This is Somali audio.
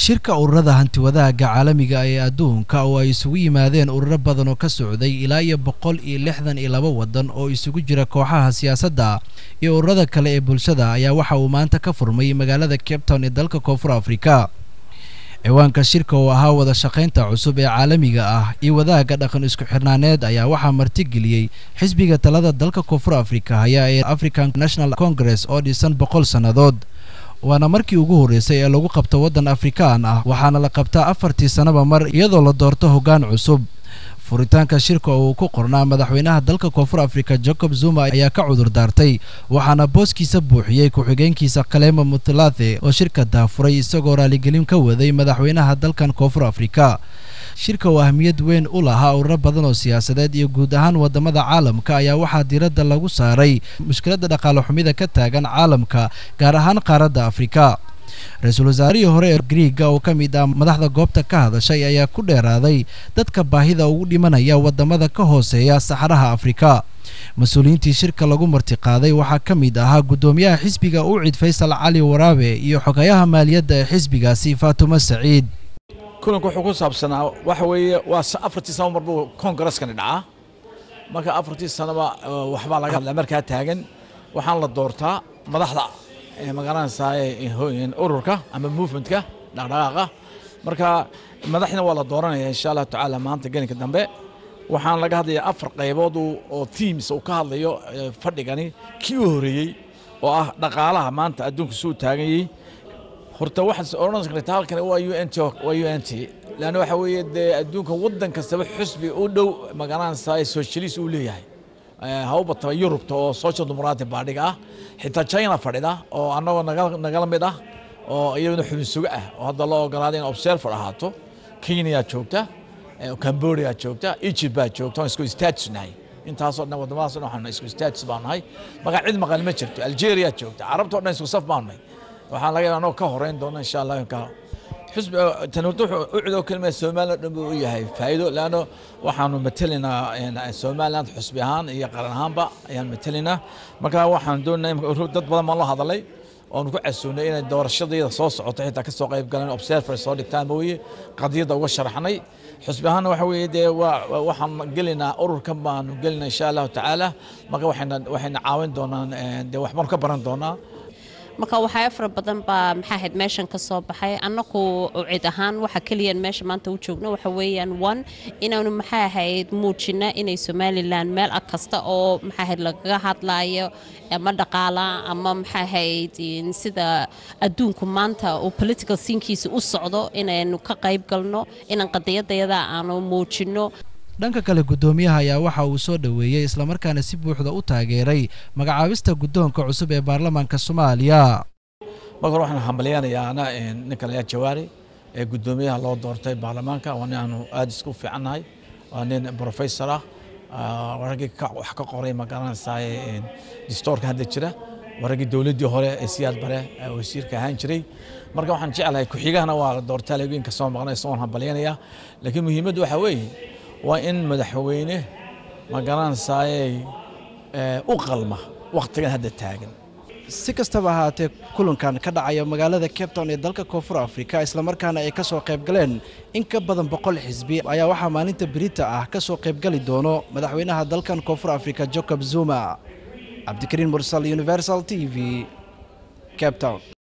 shirka ururada hantiwadaaga caalamiga ah ee adduunka oo ay isugu yimaadeen ururo badan oo ka socday ilaa iyo boqol iyo lixdan iyo laba waddan oo isugu jira kooxaha siyaasadda iyo ururada kale ee bulshada ayaa waxa uu maanta ka furmay magaalada cape town ee dalka koonfur afrika ciwaanka shirka oo ahaa wada shaqaynta cusub ee caalamiga ah iyo wadaagga dhaqan isku xirnaaneed ayaa waxaa martigeliyey xisbiga talada dalka koonfur afrika haya ee african national congress oo dhisan boqol sannadood waana markii ugu horreysay ee lagu qabto waddan afrikaan ah waxaana la qabtaa afartii sannaba mar iyadoo la doorto hoggaan cusub furitaanka shirka oo uu ku qornaa madaxweynaha dalka koonfur afrika jacob zuma ayaa ka cudur daartay waxaana booskiisa buuxiyey ku-xigeenkiisa kalema mutlathe oo shirka daafuray isagoo raaligelin ka waday madaxweynaha dalkan koonfur afrika shirka oo ahmiyad weyn u lahaa ururo badan oo siyaasadeed iyo guud ahaan wadamada caalamka ayaa waxaa diradda lagu saaray mushkiladda dhaqaale xumida ka taagan caalamka gaar ahaan qaaradda afrika ra-iisul wasaarihii hore ee griiga oo ka mid ah madaxda goobta ka hadashay ayaa ku dheeraaday dadka baahida ugu dhimanaya wadamada ka hooseeya saxaraha afrika mas-uuliyiintii shirka lagu martiqaaday waxaa ka mid ahaa guddoomiyaha xisbiga u cid faysal cali waraabe iyo xogayaha maaliyadda ee xisbigaasi faatuma saciid kulanku wuxuu ku saabsanaa waxa weeye waa afartii sano mar buu kongareskani dhacaa marka afartii sanoba waxbaa laga hadlaa markaa taagan waxaan la doortaa madaxda magaranaysaay ururka ama movementka dhaqdhaqaaqa marka madaxna waa la dooranaya insha allahu tacaala maanta gelinka dambe waxaan laga hadlayaa afar qaybood oo tiams uu ka hadlayo fadhigani kii u horreeyey oo ah dhaqaalaha maanta adduunka suu taaganyey horta waxaad odhan kartaa halkan waa u n t waa u n t leanna waxa weeye dee adduunka waddan kastaba xusbi u dhow magaranaysaa socialist uu leeyahay eh, haubataba yurubta oo social democratic baadhiga ah xitaa china fadhida oo annagoo naga nagala mid ah oo iyaguna xubin sugo ah oo hadda loo ogolaaday in observer ahaato kenya joogta eh, cambodia joogta egypt baa joogta waan isku staatusnahay intaasoo dhan waddamadaas dhan waxaan isku staatus baa nahay marka cid maqal ma jirto algeria joogta carabta o dhan isku saf baa nahay waxaa laga yaaba anoo ka horeyn doona insha allahu taala xusbi tanurta wuxuu u cido kelmada somaliland dhan buu u yahay faa'iido leanno waxaanu matelaynaa somaliland xusbi ahaan iyo qaran ahaanba ayaan matelaynaa marka waxaan doonaa dad badan baan loo hadalay oonu ku casuunay inay doorashadeeda soo socoto xitaa ka soo qayb galeen observer soo dhigtaan mooye qadiyadda uga sharaxnay xusbi ahaanna waxa weeye dee waxaan gelaynaa ururkan baanu gelinaa insha allahu tacaala marka waxayna caawin doonaan dee waxbaanu ka baran doonaa marka waxyaabo fara badan baa maxaa ahayd meeshan ka soo baxay annaku cid ahaan waxa keliyan meesha maanta u joogno waxa weeyaan one inaanu maxaa ahayd muujina inay somalilan meel a kasta oo maxaa ahayd lagaga hadlaayo ama dhaqaala ama maxaa ahayd sida adduunku maanta uu political siinkiisa u socdo inaynu ka qayb galno inaan qadiyadayada aanu muujino dhanka kale guddoomiyaha ayaa waxa uu soo dhoweeyey islamarkaana si buuxda u taageeray magacaabista guddoonka cusub ee baarlamaanka soomaaliya marka hore waxaan hambalyaynayaa ana ninkan ayaa jawaari ee guddoomiyaha loo doortay baarlamaanka waa nin aanu aad isku fiicannahay waa nin brofessor ah raggii wax ka qoray ma garanaysaa distoorka hadda jira waa dowladdii hore ee siyaad bare wasiirka ahaan jiray marka waxaan jeclahay ku-xigahana waa la doortay soo maqnay isagoon hambalyaynayaa laakiin muhiimaddu waxaa weeye waa in madaxweyne ma garanaysaaye eh, u qalma wakhtigan hadda taagan si kastaba ahaatee kulankan ka dhacaya magaalada cape town ee dalka koonfur afrika islamarkaana ay kasoo soo galeen in ka badan boqol xisbi ayaa waxaa maalinta berita ah ka soo qaybgali doono madaxweynaha dalkan koonfur afrika jacob zuma cabdikariin mursal universal t v cape town